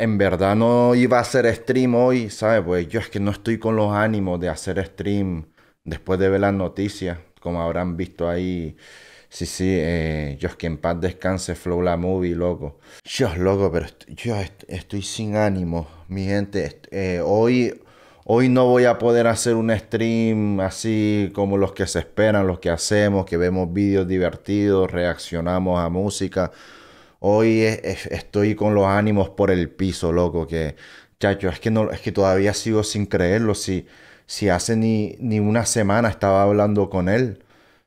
en verdad no iba a hacer stream hoy, ¿sabes? Pues yo es que no estoy con los ánimos de hacer stream después de ver las noticias, como habrán visto ahí. Sí, sí, eh, yo es que en paz descanse Flow la Movie, loco. Yo, loco, pero yo estoy sin ánimo, mi gente. Eh, hoy, hoy no voy a poder hacer un stream así como los que se esperan, los que hacemos, que vemos vídeos divertidos, reaccionamos a música. Hoy estoy con los ánimos por el piso, loco, que, chacho, es que, no, es que todavía sigo sin creerlo. Si, si hace ni, ni una semana estaba hablando con él,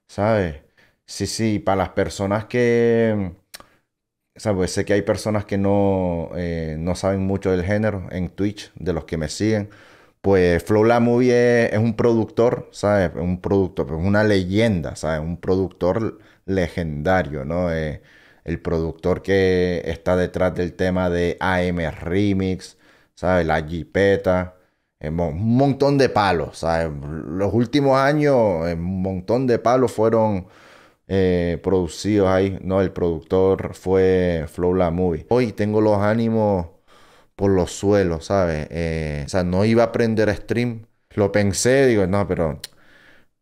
¿sabes? Sí, sí, para las personas que... ¿sabes? Pues sé que hay personas que no, eh, no saben mucho del género en Twitch, de los que me siguen. Pues Flow La es, un productor, ¿sabes? Un productor, es una leyenda, ¿sabes? Un productor legendario, ¿no? Eh, el productor que está detrás del tema de AM Remix, ¿sabes? La Jipeta, eh, un montón de palos, ¿sabes? Los últimos años, eh, un montón de palos fueron eh, producidos ahí, ¿no? El productor fue Flow La Movie. Hoy tengo los ánimos por los suelos, ¿sabes? o sea, no iba a aprender a stream. Lo pensé, digo, no, pero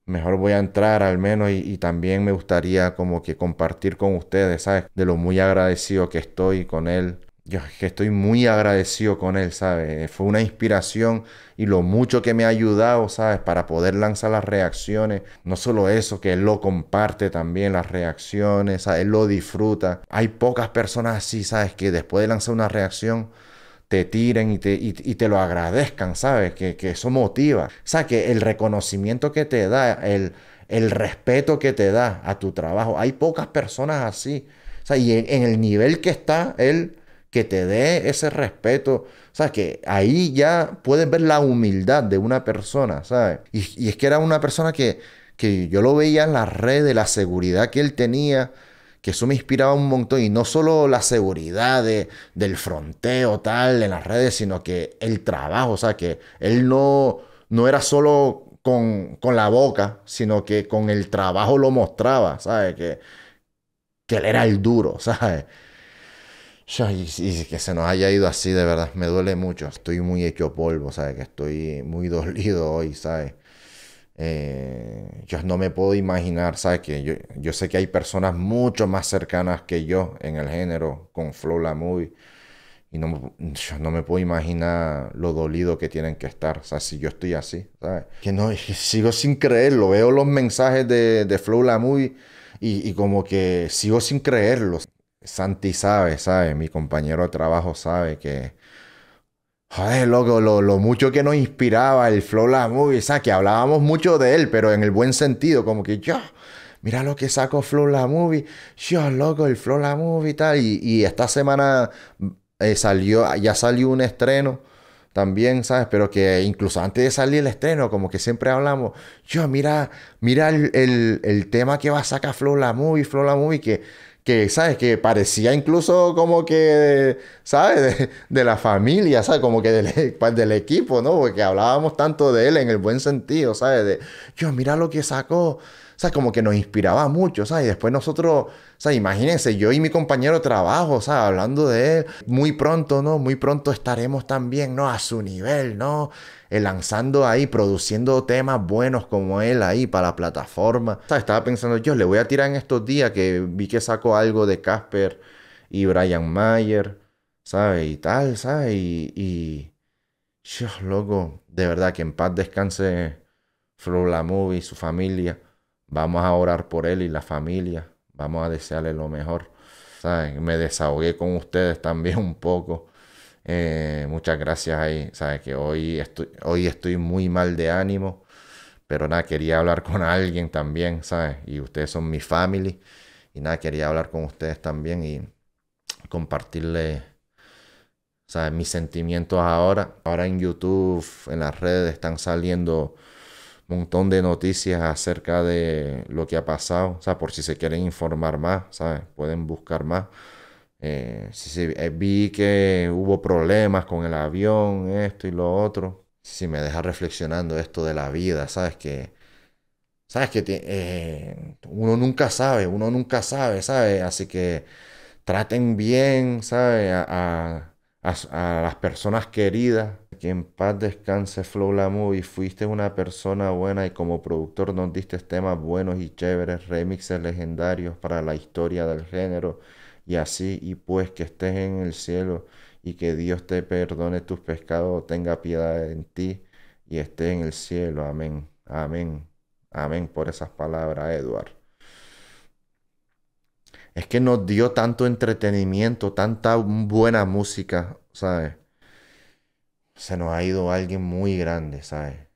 mejor voy a entrar al menos y, también me gustaría como que compartir con ustedes, ¿sabes? De lo muy agradecido que estoy con él. Yo es que estoy muy agradecido con él, ¿sabes? Eh, fue una inspiración y lo mucho que me ha ayudado, ¿sabes? Para poder lanzar las reacciones. No solo eso, que él lo comparte también, las reacciones, ¿sabes? Él lo disfruta. Hay pocas personas así, ¿sabes? Que después de lanzar una reacción, te tiren y te, y, lo agradezcan, ¿sabes? Que, que, eso motiva. O sea, que el reconocimiento que te da, el, respeto que te da a tu trabajo, hay pocas personas así. O sea, y en, el nivel que está él, que te dé ese respeto. O sea, que ahí ya puedes ver la humildad de una persona, ¿sabes? Y, es que era una persona que, que yo lo veía en la red de la seguridad que él tenía que eso me inspiraba un montón. Y no solo la seguridad del fronteo tal en las redes, sino que el trabajo, o sea, que él no, no era solo con, la boca, sino que con el trabajo lo mostraba, ¿sabes? Que, que él era el duro, ¿sabes? Y, y, que se nos haya ido así, de verdad, me duele mucho. Estoy muy hecho polvo, ¿sabes? Que estoy muy dolido hoy, ¿sabes? Eh, yo no me puedo imaginar, ¿sabes? Que yo, yo, sé que hay personas mucho más cercanas que yo en el género con Flow La Y no, yo no me puedo imaginar lo dolido que tienen que estar. O sea, si yo estoy así, ¿sabes? Que no, sigo sin creerlo. Veo los mensajes de, de Flow La y, y como que sigo sin creerlo. Santi sabe, sabe, mi compañero de trabajo sabe que Joder, loco, lo, lo, mucho que nos inspiraba el Flow La Movie, ¿sabes? Que hablábamos mucho de él, pero en el buen sentido, como que yo, mira lo que sacó Flow La Movie, yo, loco, el Flow La Movie y tal. Y esta semana eh, salió, ya salió un estreno también, ¿sabes? Pero que incluso antes de salir el estreno, como que siempre hablamos, yo, mira, mira el, el tema que va a sacar Flow La Movie, Flow La Movie, que que, ¿sabes? Que parecía incluso como que, ¿sabes? De, la familia, ¿sabes? Como que del, del, equipo, ¿no? Porque hablábamos tanto de él en el buen sentido, ¿sabes? De, yo, mira lo que sacó, sea, como que nos inspiraba mucho, ¿sabes? Y después nosotros, o sea, imagínense, yo y mi compañero trabajo, ¿sabes? hablando de él, muy pronto, ¿no? Muy pronto estaremos también, ¿no? A su nivel, ¿no? Eh, lanzando ahí, produciendo temas buenos como él ahí para la plataforma. O sea, estaba pensando, yo le voy a tirar en estos días que vi que sacó algo de Casper y Brian Mayer, ¿sabes? Y tal, ¿sabes? Y... y... Dios, loco, de verdad que en paz descanse Flow La Movie y su familia. Vamos a orar por él y la familia. Vamos a desearle lo mejor. Me desahogué con ustedes también un poco. Eh, muchas gracias ahí. Que hoy estoy, hoy estoy muy mal de ánimo. Pero nada, quería hablar con alguien también, ¿sabes? Y ustedes son mi familia... Y nada, quería hablar con ustedes también y compartirle ¿sabes? mis sentimientos ahora. Ahora en YouTube, en las redes están saliendo montón de noticias acerca de lo que ha pasado. O sea, por si se quieren informar más, ¿sabes? Pueden buscar más. Eh, si eh, vi que hubo problemas con el avión, esto y lo otro. Si me deja reflexionando esto de la vida, ¿sabes? Que, ¿sabes? Que eh, uno nunca sabe, uno nunca sabe, ¿sabes? Así que traten bien, ¿sabes? a las personas queridas, que en paz descanse Flow La y fuiste una persona buena y como productor nos diste temas buenos y chéveres, remixes legendarios para la historia del género y así y pues que estés en el cielo y que Dios te perdone tus pecados, tenga piedad en ti y esté en el cielo. Amén, amén, amén por esas palabras, Edward. Es que nos dio tanto entretenimiento, tanta buena música, ¿sabes? se nos ha ido alguien muy grande, ¿sabes?